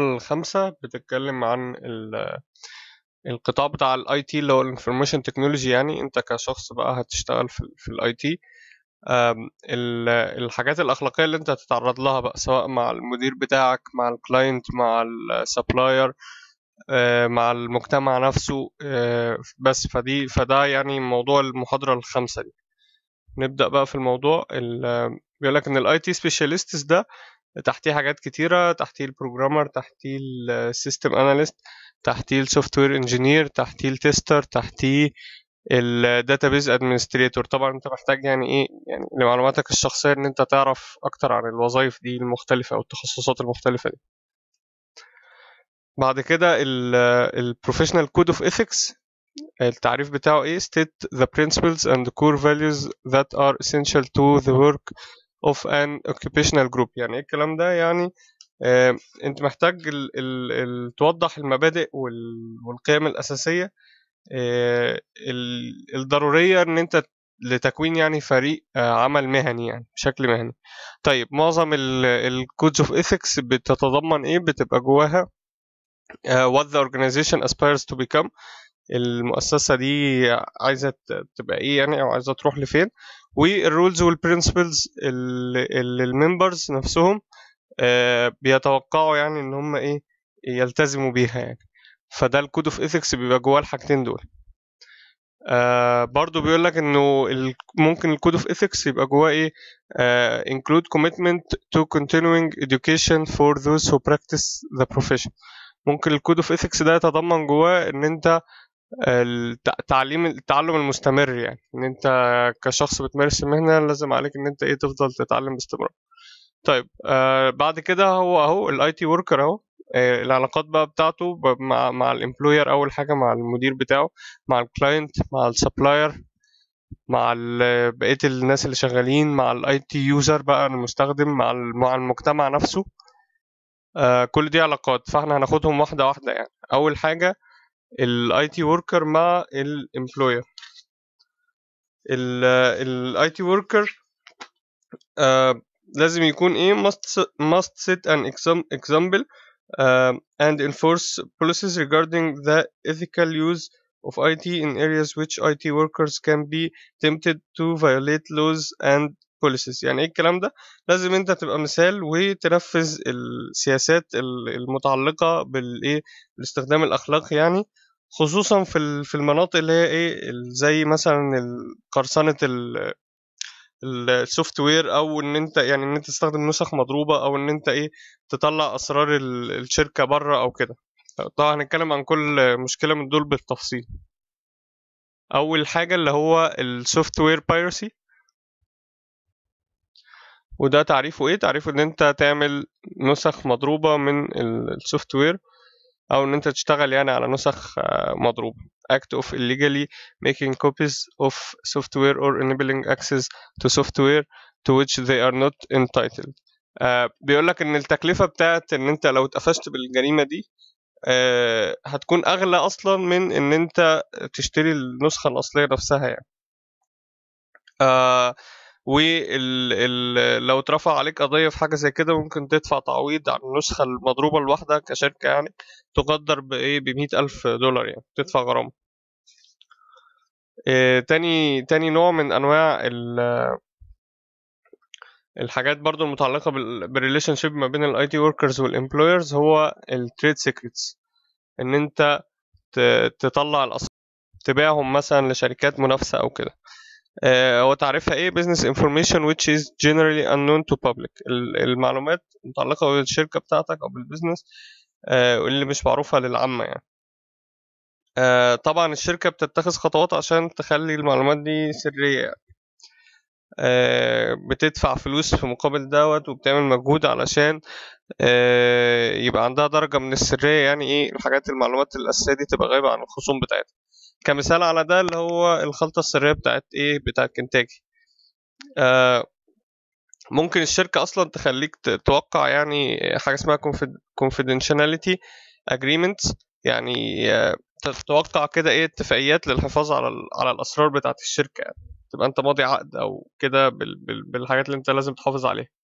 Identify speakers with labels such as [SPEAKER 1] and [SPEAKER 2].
[SPEAKER 1] الخمسة بتتكلم عن القطاع بتاع الاي تي اللي هو الانفورميشن تكنولوجي يعني انت كشخص بقى هتشتغل في الاي تي الحاجات الاخلاقيه اللي انت هتتعرض لها بقى سواء مع المدير بتاعك مع الكلاينت مع السبلاير آه، مع المجتمع نفسه آه، بس فدي فده يعني موضوع المحاضره الخامسه دي نبدا بقى في الموضوع بيقول لك ان الاي تي سبيشاليستس ده تحتيه حاجات كتيرة تحتيه البروجرامر تحتيه السيستم اناليست تحتيه السوفت وير انجينير تحتيه التستر تحتيه الداتابيز ادمنستريتور طبعا انت محتاج يعني ايه يعني لمعلوماتك الشخصيه ان انت تعرف اكتر عن الوظائف دي المختلفه او التخصصات المختلفه دي بعد كده البروفيشنال كود اوف ethics التعريف بتاعه ايه state the principles and the core values that are essential to the work of an occupational group يعني ايه الكلام ده يعني آه انت محتاج الـ الـ الـ توضح المبادئ والقيم الاساسيه آه الضروريه ان انت لتكوين يعني فريق آه، عمل مهني يعني بشكل مهني طيب معظم الكودز اوف ايثكس بتتضمن ايه بتبقى جواها uh, what the organization aspires to become المؤسسه دي عايزه تبقى ايه يعني او عايزه تروح لفين والرولز والبرنسبلز اللي الممبرز نفسهم آه، بيتوقعوا يعني ان هم ايه يلتزموا بيها يعني فده الكود اوف ايثكس بيبقى جواه الحاجتين دول آه برضو بيقول لك انه ممكن الكود اوف ايثكس يبقى جواه ايه آه include commitment to continuing education for those who practice the profession ممكن الكود اوف ايثكس ده يتضمن جواه ان انت التعليم التعلم المستمر يعني ان انت كشخص بتمارس المهنه لازم عليك ان انت ايه تفضل تتعلم باستمرار طيب آه بعد كده هو اهو الاي تي وركر اهو آه، العلاقات بقى بتاعته مع مع الامبلوير اول حاجه مع المدير بتاعه مع الكلاينت مع السبلاير مع بقيه الناس اللي شغالين مع الاي تي يوزر بقى المستخدم مع مع المجتمع نفسه آه كل دي علاقات فاحنا هناخدهم واحده واحده يعني اول حاجه الاي تي وركر مع الامبلوير الاي تي وركر لازم يكون ايه must must set an example uh, and enforce policies regarding the ethical use of IT in areas which IT workers can be tempted to violate laws and policies يعني ايه الكلام ده لازم انت تبقى مثال وتنفذ السياسات المتعلقة بالايه بالاستخدام الاخلاقي يعني خصوصا في في المناطق اللي هي ايه زي مثلا قرصنه السوفت وير او ان انت يعني ان انت تستخدم نسخ مضروبه او ان انت ايه تطلع اسرار الشركه بره او كده طبعا هنتكلم عن كل مشكله من دول بالتفصيل اول حاجه اللي هو السوفت وير بايرسي وده تعريفه ايه تعريفه ان انت تعمل نسخ مضروبه من السوفت وير او ان انت تشتغل يعني على نسخ آه، مضروبه act of illegally making copies of software or enabling access to software to which they are not entitled آه بيقول لك ان التكلفه بتاعت ان انت لو اتقفشت بالجريمه دي آه هتكون اغلى اصلا من ان انت تشتري النسخه الاصليه نفسها يعني آه ولو اترفع عليك قضيه في حاجه زي كده ممكن تدفع تعويض عن النسخه المضروبه الواحده كشركه يعني تقدر بايه بمية ألف دولار يعني تدفع غرامه آه، تاني تاني نوع من انواع الحاجات برضو المتعلقه بالريليشن شيب ما بين الاي تي وركرز والامبلويرز هو التريد سيكريتس ان انت تطلع الاسعار تبيعهم مثلا لشركات منافسه او كده آه، هو تعريفها ايه business information which is generally unknown to public المعلومات المتعلقة بالشركة بتاعتك او بالبزنس آه، اللي مش معروفة للعامة يعني آه، طبعا الشركة بتتخذ خطوات عشان تخلي المعلومات دي سرية يعني. بتدفع فلوس في مقابل دوت وبتعمل مجهود علشان يبقى عندها درجة من السرية يعني ايه الحاجات المعلومات الأساسية دي تبقى غايبة عن الخصوم بتاعتها كمثال على ده اللي هو الخلطة السرية بتاعت ايه بتاعت كنتاكي آه ممكن الشركة اصلا تخليك توقع يعني حاجة اسمها confidentiality agreements يعني آه تتوقع كده ايه اتفاقيات للحفاظ على على الاسرار بتاعت الشركة يعني. تبقى انت ماضي عقد او كده بالحاجات اللي انت لازم تحافظ عليها